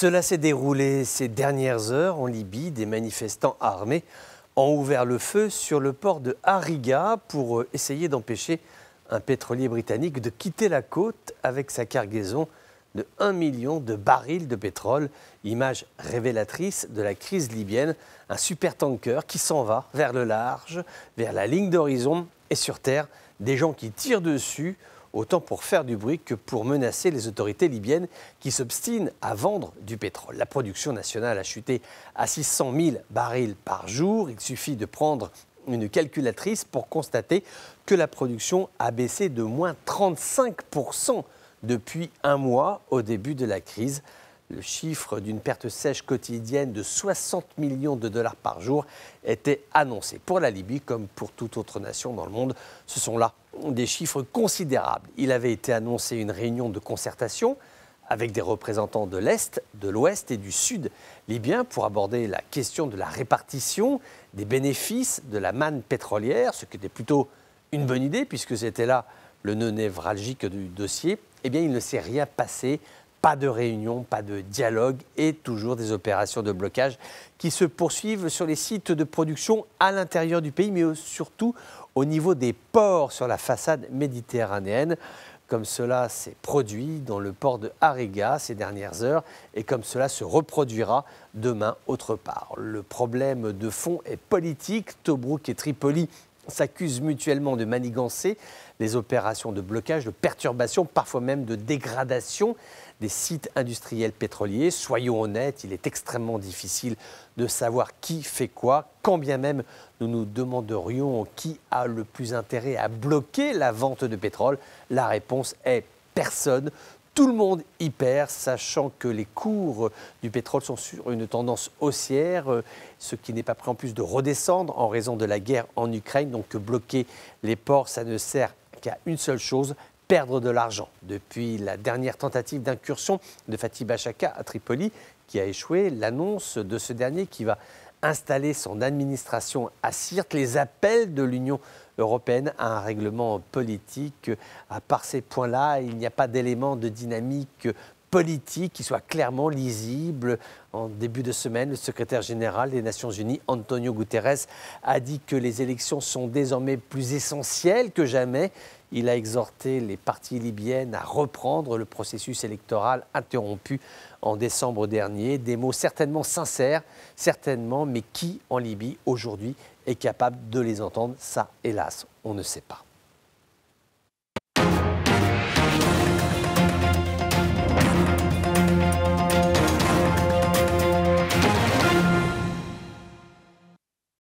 Cela s'est déroulé ces dernières heures en Libye. Des manifestants armés ont ouvert le feu sur le port de Hariga pour euh, essayer d'empêcher un pétrolier britannique de quitter la côte avec sa cargaison de 1 million de barils de pétrole, image révélatrice de la crise libyenne, un supertanker qui s'en va vers le large, vers la ligne d'horizon et sur Terre, des gens qui tirent dessus autant pour faire du bruit que pour menacer les autorités libyennes qui s'obstinent à vendre du pétrole. La production nationale a chuté à 600 000 barils par jour. Il suffit de prendre une calculatrice pour constater que la production a baissé de moins 35% depuis un mois au début de la crise. Le chiffre d'une perte sèche quotidienne de 60 millions de dollars par jour était annoncé pour la Libye comme pour toute autre nation dans le monde. Ce sont là des chiffres considérables. Il avait été annoncé une réunion de concertation avec des représentants de l'Est, de l'Ouest et du Sud libyen pour aborder la question de la répartition des bénéfices de la manne pétrolière, ce qui était plutôt une bonne idée puisque c'était là le nœud névralgique du dossier. Eh bien, il ne s'est rien passé pas de réunion, pas de dialogue et toujours des opérations de blocage qui se poursuivent sur les sites de production à l'intérieur du pays, mais surtout au niveau des ports sur la façade méditerranéenne comme cela s'est produit dans le port de Hariga ces dernières heures et comme cela se reproduira demain autre part. Le problème de fond est politique. Tobruk et Tripoli s'accusent mutuellement de manigancer les opérations de blocage, de perturbation, parfois même de dégradation des sites industriels pétroliers. Soyons honnêtes, il est extrêmement difficile de savoir qui fait quoi, quand bien même nous nous demanderions qui a le plus intérêt à bloquer la vente de pétrole. La réponse est personne. Tout le monde y perd, sachant que les cours du pétrole sont sur une tendance haussière, euh, ce qui n'est pas pris en plus de redescendre en raison de la guerre en Ukraine. Donc bloquer les ports, ça ne sert qu'à une seule chose, perdre de l'argent. Depuis la dernière tentative d'incursion de Fatih Bachaka à Tripoli, qui a échoué, l'annonce de ce dernier qui va installer son administration à Sirte, Les appels de l'Union européenne à un règlement politique, euh, à part ces points-là, il n'y a pas d'élément de dynamique politique qui soit clairement lisible. En début de semaine, le secrétaire général des Nations Unies, Antonio Guterres, a dit que les élections sont désormais plus essentielles que jamais il a exhorté les parties libyennes à reprendre le processus électoral interrompu en décembre dernier. Des mots certainement sincères, certainement, mais qui en Libye aujourd'hui est capable de les entendre Ça, hélas, on ne sait pas.